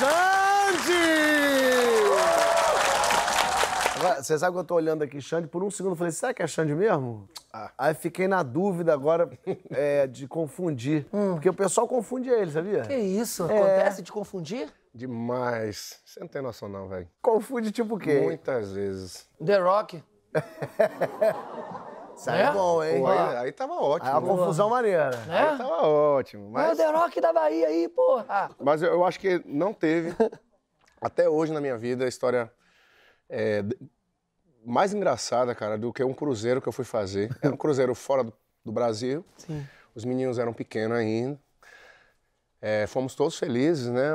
Xande! Você sabe que eu tô olhando aqui, Xande, por um segundo eu falei, será que é Xande mesmo? Ah. Aí fiquei na dúvida agora é, de confundir. Hum. Porque o pessoal confunde ele, sabia? Que isso? É... Acontece de confundir? Demais. Você não tem noção, não, velho. Confunde tipo o quê? Muitas vezes. The Rock. Saiu é? bom, hein? Pô, aí, aí tava ótimo. Aí é uma confusão maneira. Né? Aí tava ótimo. Mas... É o The Rock da Bahia aí, porra. Mas eu, eu acho que não teve, até hoje na minha vida, a história é, mais engraçada, cara, do que um cruzeiro que eu fui fazer. Era um cruzeiro fora do, do Brasil. Sim. Os meninos eram pequenos ainda. É, fomos todos felizes, né?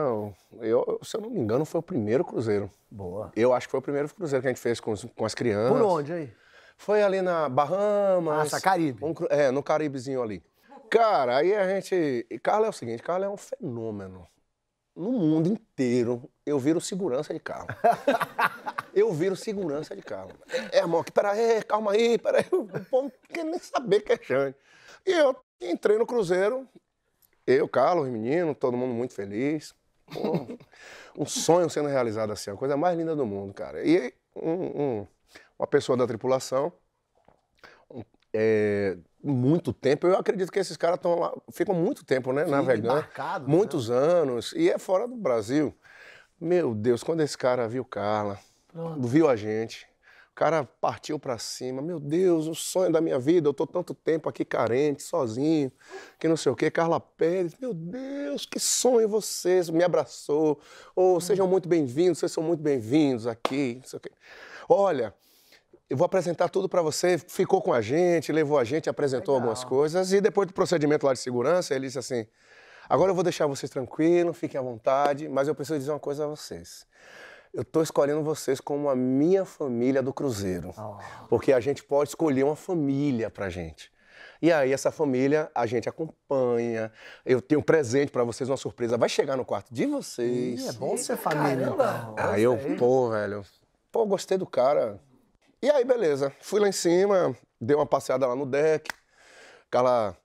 Eu, se eu não me engano, foi o primeiro cruzeiro. Boa. Eu acho que foi o primeiro cruzeiro que a gente fez com, com as crianças. Por onde aí? Foi ali na Bahamas. Nossa, Caribe. Um, é, no Caribezinho ali. Cara, aí a gente. E Carla é o seguinte: Carla é um fenômeno. No mundo inteiro, eu viro segurança de Carlos, eu viro segurança de Carlos. É, amor, que peraí, é, calma aí, peraí. O povo não quer nem saber que é Xande. E eu entrei no Cruzeiro, eu, Carlos, menino, todo mundo muito feliz. um sonho sendo realizado assim, a coisa mais linda do mundo, cara. E um, um, uma pessoa da tripulação. É, muito tempo, eu acredito que esses caras estão lá, ficam muito tempo, né, Sim, navegando. Né? muitos né? anos, e é fora do Brasil. Meu Deus, quando esse cara viu Carla, Pronto. viu a gente, o cara partiu para cima. Meu Deus, o sonho da minha vida, eu tô tanto tempo aqui carente, sozinho, que não sei o quê. Carla Pérez, meu Deus, que sonho vocês, me abraçou. Ou oh, sejam hum. muito bem-vindos, vocês são muito bem-vindos aqui, não sei o quê. Olha, eu vou apresentar tudo para você. Ficou com a gente, levou a gente, apresentou Legal. algumas coisas. E depois do procedimento lá de segurança, ele disse assim: agora eu vou deixar vocês tranquilos, fiquem à vontade, mas eu preciso dizer uma coisa a vocês. Eu estou escolhendo vocês como a minha família do Cruzeiro. Oh. Porque a gente pode escolher uma família pra gente. E aí, essa família a gente acompanha. Eu tenho um presente para vocês, uma surpresa. Vai chegar no quarto de vocês. Ih, é bom ser família. Caramba. Então. Aí eu, pô, velho. Pô, gostei do cara. E aí, beleza. Fui lá em cima, dei uma passeada lá no deck. Carla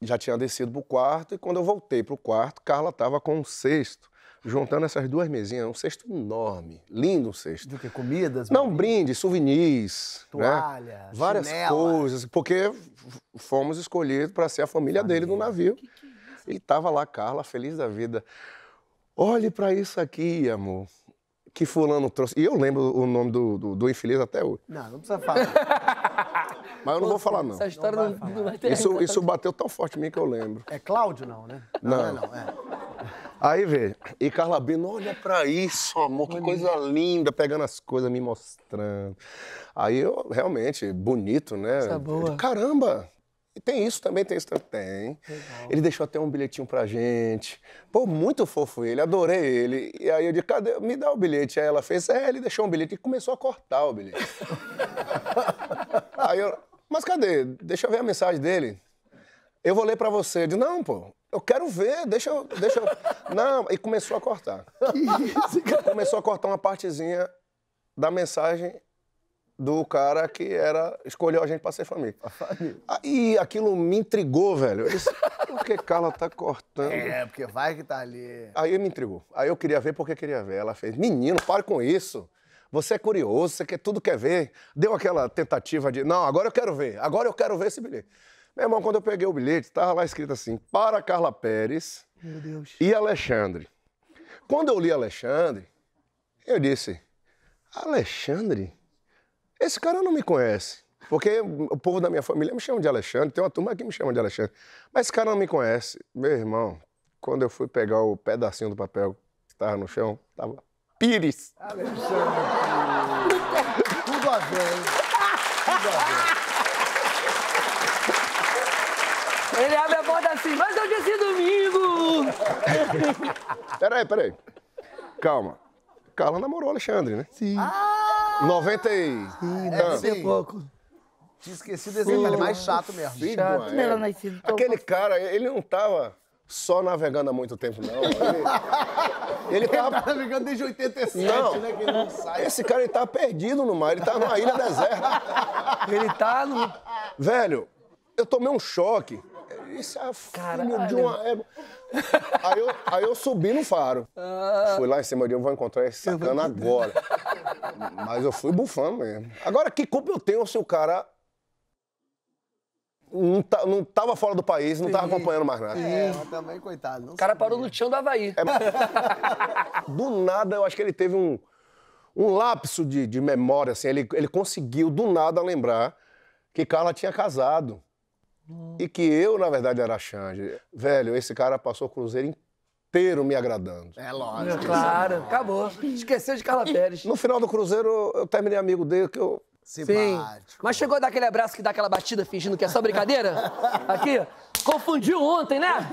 já tinha descido pro quarto e quando eu voltei pro quarto, Carla tava com um cesto, juntando essas duas mesinhas, um cesto enorme, lindo um cesto. Do que comidas? Não, marido? brinde, souvenirs, né? toalha, né? várias chinela. coisas, porque fomos escolhidos para ser a família, dele no navio. Que que é e tava lá Carla, feliz da vida. Olhe para isso aqui, amor que fulano trouxe. E eu lembro o nome do, do, do infeliz até hoje. Não, não precisa falar. Mas eu não vou falar, não. Essa história não, vai, não vai ter isso, isso bateu tão forte em mim que eu lembro. É Cláudio, não, né? Não. Não, é, não é. Aí, vê. e Carla Bino, olha pra isso, amor, que coisa linda, pegando as coisas, me mostrando. Aí eu, realmente, bonito, né? Isso é boa. Caramba, e tem isso também, tem isso também. Tem. Legal. Ele deixou até um bilhetinho pra gente. Pô, muito fofo ele, adorei ele. E aí eu disse, cadê? Me dá o bilhete. Aí ela fez, é, ele deixou um bilhete e começou a cortar o bilhete. aí eu, mas cadê? Deixa eu ver a mensagem dele. Eu vou ler pra você. Eu disse, não, pô, eu quero ver, deixa eu. Deixa eu... Não, e começou a cortar. Que isso, cara? Começou a cortar uma partezinha da mensagem do cara que era escolheu a gente para ser família. família. Ah, e aquilo me intrigou, velho. Isso, por que Carla tá cortando? É, porque vai que tá ali. Aí me intrigou. Aí eu queria ver porque queria ver. Ela fez: "Menino, para com isso. Você é curioso, você quer tudo quer ver". Deu aquela tentativa de: "Não, agora eu quero ver. Agora eu quero ver esse bilhete". Meu irmão, quando eu peguei o bilhete, tava lá escrito assim: "Para Carla Pérez". Meu Deus. E Alexandre. Quando eu li Alexandre, eu disse: "Alexandre?" Esse cara não me conhece. Porque o povo da minha família me chama de Alexandre, tem uma turma que me chama de Alexandre. Mas esse cara não me conhece. Meu irmão, quando eu fui pegar o pedacinho do papel que estava no chão, tava Pires. Alexandre. Tudo a ver. Tudo a ver. Ele abre a porta assim, mas hoje é domingo! peraí, peraí. Calma. Carla namorou o Alexandre, né? Sim. Ah! 90 e... Ih, deve ser pouco. Tinha esquecido desse detalhe, mais chato mesmo. Filho, chato, né? nascido Aquele cara, ele não tava só navegando há muito tempo, não. Ele, ele tava... Ele navegando desde 87, não. né? Que ele não sai. Esse cara, ele tá perdido no mar, ele tá numa ilha deserta. Ele tá no... Velho, eu tomei um choque. Isso é filho de uma... É- aí eu, aí eu subi no faro. Ah. Fui lá em cima de eu vou encontrar esse sacana agora. Mas eu fui bufando mesmo. Agora, que culpa eu tenho se o cara não, tá, não tava fora do país, não tava acompanhando mais nada. É, é. mas também, coitado. O cara sabia. parou no chão do Havaí. É, do nada, eu acho que ele teve um, um lapso de, de memória, assim. Ele, ele conseguiu, do nada, lembrar que Carla tinha casado. Hum. E que eu, na verdade, era a Xande. Velho, esse cara passou o Cruzeiro inteiro inteiro me agradando. É lógico. É, claro, acabou. Esqueceu de Carla Pérez. No final do Cruzeiro, eu terminei amigo dele, que eu Simpático. Sim. Mas chegou daquele abraço que dá aquela batida fingindo que é só brincadeira? Aqui. Confundiu ontem, né?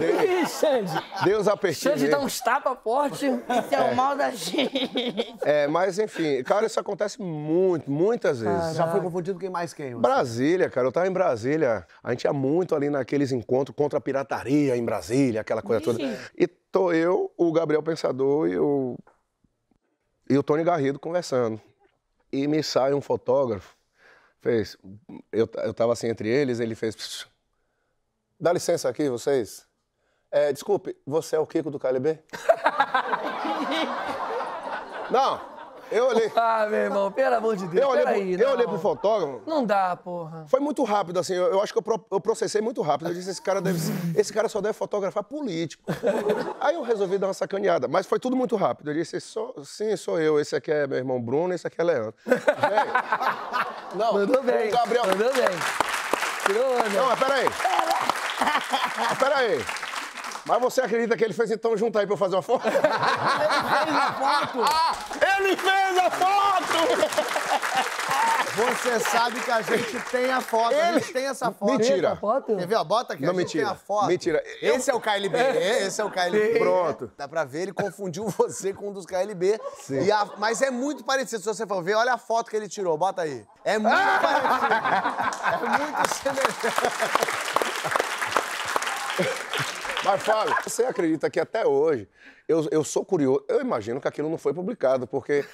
Deus, Ih, Xande. Deus apertinho. Xande dá uns tapas forte. Isso é, o é. mal da gente. É, mas enfim, cara, isso acontece muito, muitas vezes. Caraca. Já foi confundido quem mais quem? Você? Brasília, cara. Eu tava em Brasília. A gente ia muito ali naqueles encontros contra a pirataria em Brasília, aquela coisa toda. E tô eu, o Gabriel Pensador e o, e o Tony Garrido conversando e me sai um fotógrafo, fez, eu, eu tava assim entre eles, ele fez, dá licença aqui vocês, é, desculpe, você é o Kiko do KLB? Não, eu olhei. Ah, meu irmão, pelo amor de Deus. Eu olhei, pro, aí, eu olhei pro fotógrafo. Não dá, porra. Foi muito rápido, assim. Eu, eu acho que eu, pro, eu, processei muito rápido. Eu disse: esse cara, deve, esse cara só deve fotografar político. aí eu resolvi dar uma sacaneada, mas foi tudo muito rápido. Eu disse: sou, sim, sou eu. Esse aqui é meu irmão Bruno, esse aqui é Leandro. não, mandou bem. Gabriel. Mandou bem. Tirou, né? Não, mas peraí. Ah, peraí. Mas você acredita que ele fez então junto aí pra eu fazer uma foto? ele fez a foto! ele fez a foto! Você sabe que a gente tem a foto, ele... a gente tem essa foto. Mentira. Essa foto? Quer ver? bota aqui, Não, a gente mentira. tem a foto. Mentira. Esse é o KLB, esse é o é KLB. Sim. Pronto. Dá pra ver, ele confundiu você com um dos KLB. Sim. A... Mas é muito parecido, se você for ver, olha a foto que ele tirou, bota aí. É muito ah! parecido. é muito semelhante. Mas, Fábio, você acredita que até hoje eu, eu sou curioso. Eu imagino que aquilo não foi publicado, porque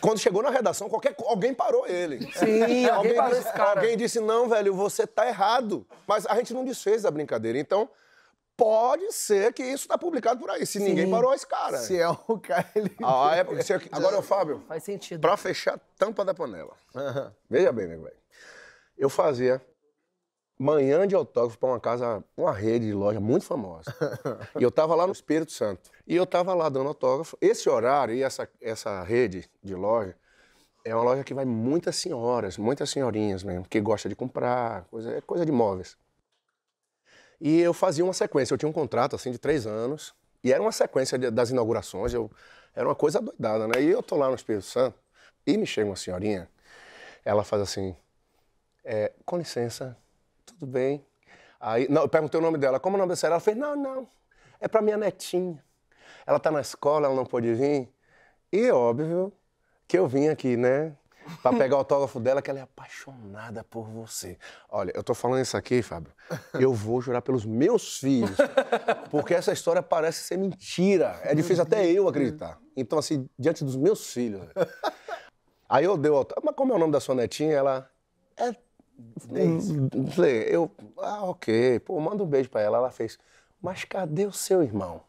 quando chegou na redação, qualquer, alguém parou ele. Sim, alguém, alguém parou disse, Alguém disse, não, velho, você tá errado. Mas a gente não desfez a brincadeira. Então, pode ser que isso tá publicado por aí, se Sim. ninguém parou esse cara. Se é o cara, ele... Ah, é, é, agora, Fábio... Faz sentido. Pra fechar a tampa da panela. Uhum. Veja bem, meu velho. Eu fazia manhã de autógrafo para uma casa, uma rede de loja muito famosa. e eu estava lá no Espírito Santo. E eu estava lá dando autógrafo. Esse horário e essa, essa rede de loja é uma loja que vai muitas senhoras, muitas senhorinhas mesmo, que gosta de comprar, coisa, é coisa de móveis. E eu fazia uma sequência. Eu tinha um contrato assim de três anos. E era uma sequência de, das inaugurações. Eu, era uma coisa doidada, né? E eu tô lá no Espírito Santo e me chega uma senhorinha. Ela faz assim: é, com licença, tudo bem. Aí não, eu perguntei o nome dela, como o nome da senhora? Ela fez, não, não, é para minha netinha. Ela está na escola, ela não pôde vir. E óbvio que eu vim aqui, né? para pegar o autógrafo dela, que ela é apaixonada por você. Olha, eu tô falando isso aqui, Fábio. Eu vou jurar pelos meus filhos. Porque essa história parece ser mentira. É difícil até eu acreditar. Então, assim, diante dos meus filhos. Aí eu dei o autógrafo. Mas como é o nome da sua netinha? Ela. É 10. É eu, ah, ok, pô, manda um beijo pra ela. Ela fez, mas cadê o seu irmão?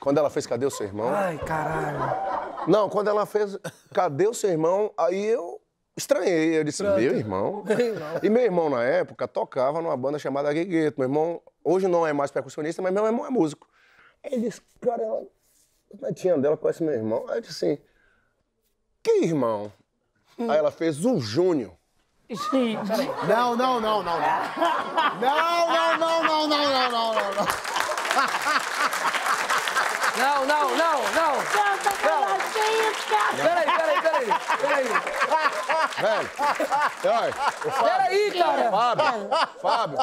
Quando ela fez, cadê o seu irmão? Ai, caralho. Não, quando ela fez, cadê o seu irmão? Aí eu estranhei. Eu disse, Pronto. meu irmão? e meu irmão, na época, tocava numa banda chamada Guegueto. Meu irmão, hoje não é mais percussionista, mas meu irmão é músico. Ele disse, cara, ela, a netinha dela conhece meu irmão. Aí eu disse assim, que irmão? Hum. Aí ela fez o Júnior. Gente. Não, não, não, não, não. Não, não, não, não, não, não, não, não. Não, não, não, não. Santa tá Catarina. Peraí, peraí, peraí. Peraí. Velho. Ai, peraí, cara. Fábio, Fábio,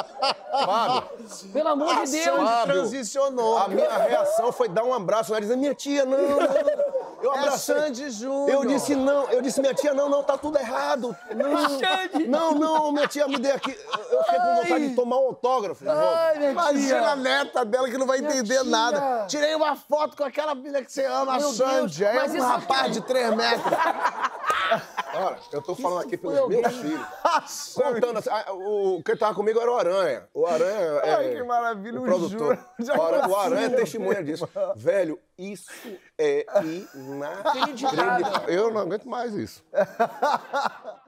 Fábio. Pelo amor de Deus. Fábio, transicionou. A minha reação foi dar um abraço. Ela disse, minha tia, não, não eu abracei. É Sandy Júnior. Eu disse, não, eu disse, minha tia, não, não, tá tudo errado. Não, não, não minha tia, me deu aqui. Eu fiquei com vontade de tomar um autógrafo. Ai, minha Imagina tia. a neta dela que não vai entender nada. Tirei uma foto com aquela filha que você ama, Meu a Sandy. Deus, é um rapaz de três metros. Olha, eu tô falando Isso aqui pelos meus alguém. filhos. Contando assim, a, ah, o, quem tava comigo era o Aranha. O Aranha é. Ai, que maravilha, o produtor. O Aranha, o Aranha é testemunha disso. Velho, isso é inacreditável. Eu não aguento mais isso.